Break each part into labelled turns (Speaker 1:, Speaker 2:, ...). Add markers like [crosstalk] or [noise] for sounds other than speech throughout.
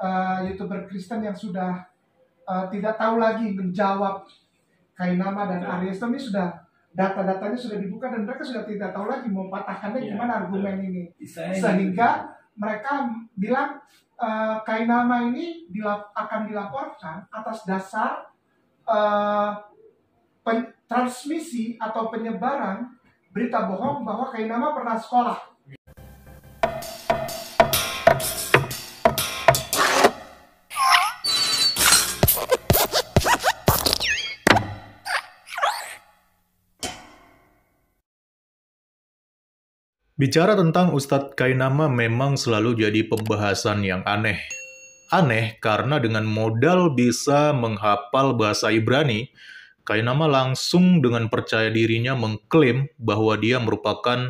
Speaker 1: uh, youtuber Kristen yang sudah uh, tidak tahu lagi menjawab Kainama dan yeah. Aries ini sudah data-datanya sudah dibuka dan mereka sudah tidak tahu lagi mau patahkannya yeah. gimana argumen yeah. ini gitu. sehingga mereka bilang uh, Kainama ini dilap akan dilaporkan atas dasar uh, transmisi atau penyebaran berita bohong bahwa Kainama pernah sekolah
Speaker 2: Bicara tentang Ustadz Kainama memang selalu jadi pembahasan yang aneh. Aneh karena dengan modal bisa menghafal bahasa Ibrani, Kainama langsung dengan percaya dirinya mengklaim bahwa dia merupakan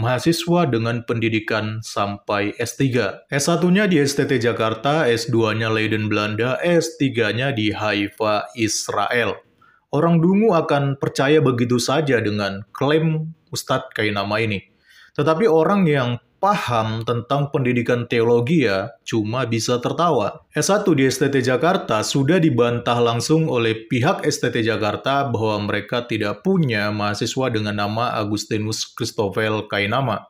Speaker 2: mahasiswa dengan pendidikan sampai S3. S1-nya di STT Jakarta, S2-nya Leiden Belanda, S3-nya di Haifa, Israel. Orang dungu akan percaya begitu saja dengan klaim Ustadz Kainama ini. Tetapi orang yang paham tentang pendidikan teologi ya cuma bisa tertawa. S1 di STT Jakarta sudah dibantah langsung oleh pihak STT Jakarta bahwa mereka tidak punya mahasiswa dengan nama Agustinus Christoffel Kainama.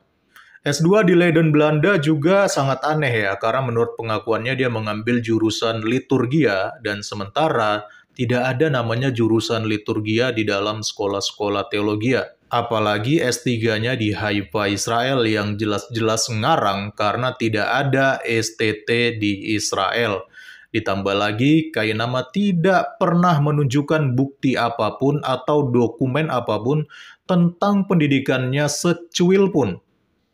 Speaker 2: S2 di Leiden Belanda juga sangat aneh ya karena menurut pengakuannya dia mengambil jurusan liturgia dan sementara tidak ada namanya jurusan liturgia di dalam sekolah-sekolah teologia. Ya. Apalagi S3-nya di Haifa Israel yang jelas-jelas ngarang karena tidak ada STT di Israel. Ditambah lagi, Kainama tidak pernah menunjukkan bukti apapun atau dokumen apapun tentang pendidikannya secuil pun.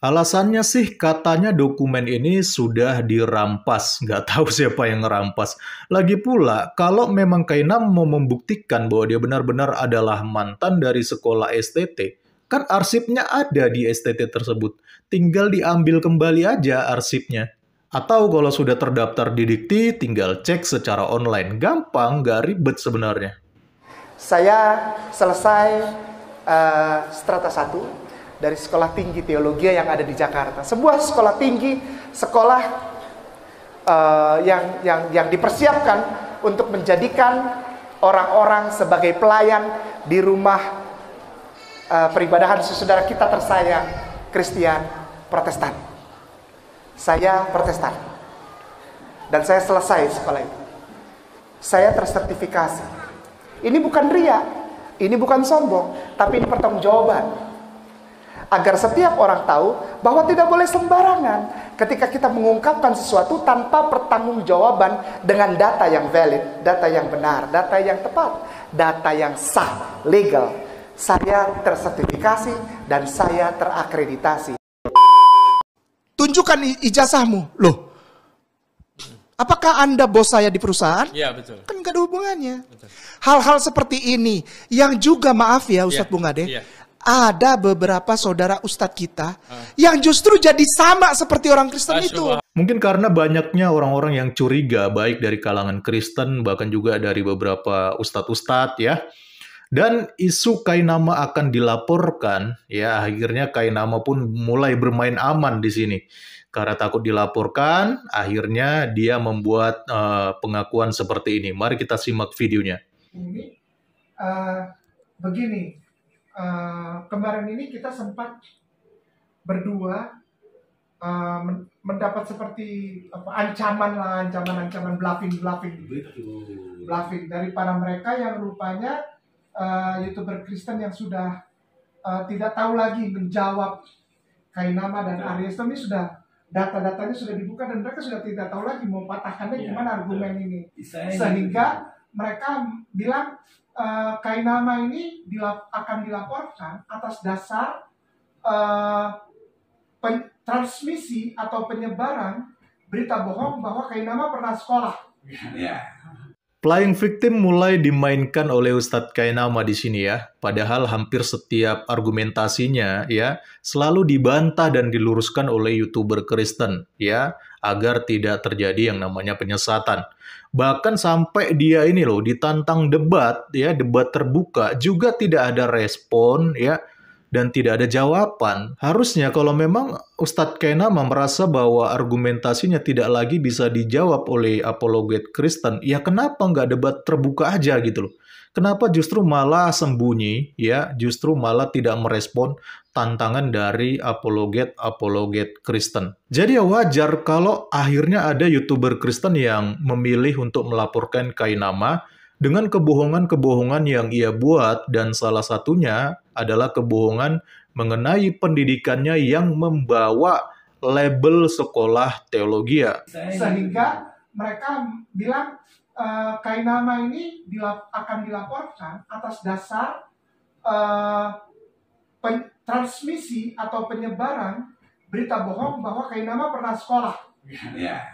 Speaker 2: Alasannya sih katanya dokumen ini sudah dirampas. Nggak tahu [laughs] siapa yang ngerampas. Lagi pula, kalau memang Kainam mau membuktikan bahwa dia benar-benar adalah mantan dari sekolah STT, kan arsipnya ada di STT tersebut. Tinggal diambil kembali aja arsipnya. Atau kalau sudah terdaftar di Dikti, tinggal cek secara online. Gampang, nggak ribet sebenarnya.
Speaker 1: Saya selesai uh, strata 1, dari Sekolah Tinggi Teologi yang ada di Jakarta. Sebuah sekolah tinggi, sekolah uh, yang yang yang dipersiapkan untuk menjadikan orang-orang sebagai pelayan di rumah uh, peribadahan saudara kita tersayang Kristen Protestan. Saya Protestan. Dan saya selesai sekolah itu. Saya tersertifikasi. Ini bukan ria, ini bukan sombong, tapi ini pertanggungjawaban agar setiap orang tahu bahwa tidak boleh sembarangan ketika kita mengungkapkan sesuatu tanpa pertanggungjawaban dengan data yang valid, data yang benar, data yang tepat, data yang sah, legal. Saya tersertifikasi dan saya terakreditasi. Tunjukkan ijazahmu. Loh, Apakah Anda bos saya di perusahaan? Iya, betul. Kan gak ada hubungannya. Hal-hal seperti ini yang juga maaf ya Ustadz ya, Bung Ade, iya ada beberapa saudara ustadz kita uh. yang justru jadi sama seperti orang Kristen
Speaker 2: Asyubah. itu. Mungkin karena banyaknya orang-orang yang curiga baik dari kalangan Kristen bahkan juga dari beberapa ustadz-ustadz ya. Dan isu Kainama akan dilaporkan, ya akhirnya Kainama pun mulai bermain aman di sini. Karena takut dilaporkan, akhirnya dia membuat uh, pengakuan seperti ini. Mari kita simak videonya.
Speaker 1: Ini uh, begini, Eh, kemarin ini kita sempat berdua uh, mendapat seperti apa, ancaman lah, ancaman-ancaman bluffing, bluffing, bluffing dari para mereka yang rupanya uh, youtuber Kristen yang sudah uh, tidak tahu lagi menjawab Kainama dan ya. Aries ini sudah data-datanya sudah dibuka dan mereka sudah tidak tahu lagi mau patahkannya ya, gimana argumen ya. ini sehingga gitu. mereka bilang Eh, kainama ini dilap akan dilaporkan atas dasar uh, transmisi atau penyebaran berita bohong bahwa Kainama pernah sekolah.
Speaker 2: Yeah. Playing victim mulai dimainkan oleh Ustadz Kainama di sini ya. Padahal hampir setiap argumentasinya ya selalu dibantah dan diluruskan oleh YouTuber Kristen ya agar tidak terjadi yang namanya penyesatan. Bahkan sampai dia ini loh ditantang debat ya, debat terbuka juga tidak ada respon ya dan tidak ada jawaban. Harusnya kalau memang Ustadz Kena merasa bahwa argumentasinya tidak lagi bisa dijawab oleh apologet Kristen, ya kenapa nggak debat terbuka aja gitu loh. Kenapa justru malah sembunyi, ya, justru malah tidak merespon tantangan dari apologet-apologet Kristen. Jadi ya wajar kalau akhirnya ada YouTuber Kristen yang memilih untuk melaporkan Kainama dengan kebohongan-kebohongan yang ia buat dan salah satunya adalah kebohongan mengenai pendidikannya yang membawa label sekolah teologia.
Speaker 1: Sehingga mereka bilang Eh, Kainama ini dilap akan dilaporkan atas dasar uh, transmisi atau penyebaran berita bohong bahwa Kainama pernah sekolah. Yeah.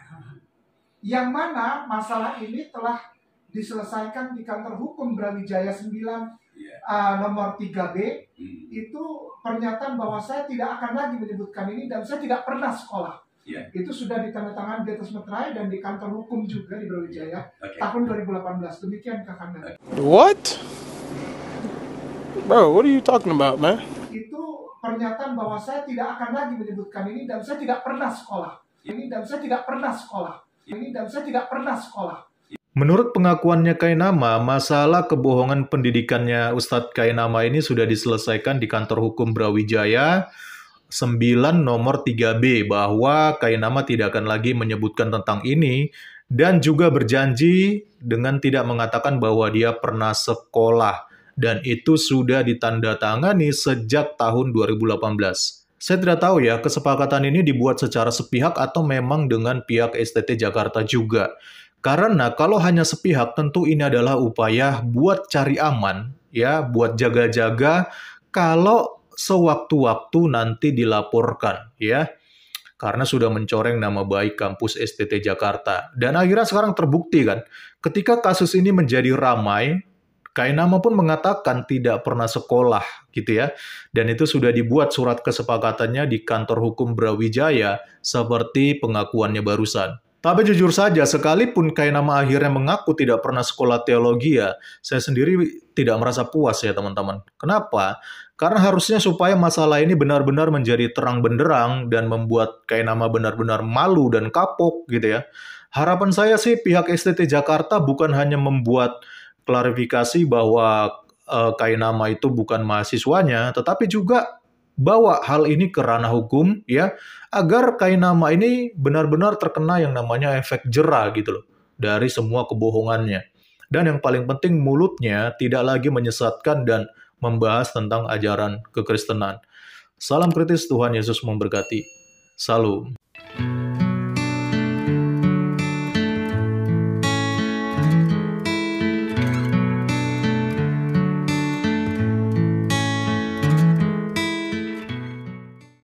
Speaker 1: Yang mana masalah ini telah diselesaikan di kantor hukum Brawijaya 9 yeah. uh, nomor 3B hmm. itu pernyataan bahwa saya tidak akan lagi menyebutkan ini dan saya tidak pernah sekolah yeah. itu sudah ditandatangani di atas meterai dan di kantor hukum juga di Brawijaya iya. okay. tahun 2018. Demikian Kak Kanda. What?
Speaker 2: Bro, what are you talking about, man?
Speaker 1: Itu pernyataan bahwa saya tidak akan lagi menyebutkan ini dan saya tidak pernah sekolah. Iya. Ini dan saya tidak pernah sekolah. Iya. Ini dan saya tidak pernah sekolah.
Speaker 2: Menurut pengakuannya Kainama, masalah kebohongan pendidikannya Ustadz Kainama ini sudah diselesaikan di kantor hukum Brawijaya 9 nomor 3B bahwa Kainama tidak akan lagi menyebutkan tentang ini dan juga berjanji dengan tidak mengatakan bahwa dia pernah sekolah dan itu sudah ditandatangani sejak tahun 2018. Saya tidak tahu ya kesepakatan ini dibuat secara sepihak atau memang dengan pihak STT Jakarta juga. Karena kalau hanya sepihak tentu ini adalah upaya buat cari aman ya, buat jaga-jaga kalau sewaktu-waktu nanti dilaporkan ya karena sudah mencoreng nama baik kampus STT Jakarta. Dan akhirnya sekarang terbukti kan, ketika kasus ini menjadi ramai, Kainama pun mengatakan tidak pernah sekolah gitu ya. Dan itu sudah dibuat surat kesepakatannya di kantor hukum Brawijaya seperti pengakuannya barusan. Tapi jujur saja, sekalipun Kainama akhirnya mengaku tidak pernah sekolah teologi ya, saya sendiri tidak merasa puas ya teman-teman. Kenapa? Karena harusnya supaya masalah ini benar-benar menjadi terang benderang dan membuat nama benar-benar malu dan kapok gitu ya. Harapan saya sih pihak STT Jakarta bukan hanya membuat klarifikasi bahwa uh, nama itu bukan mahasiswanya, tetapi juga bawa hal ini ke ranah hukum ya agar kain nama ini benar-benar terkena yang namanya efek jerah gitu loh dari semua kebohongannya. Dan yang paling penting mulutnya tidak lagi menyesatkan dan membahas tentang ajaran kekristenan. Salam kritis Tuhan Yesus memberkati. Salam.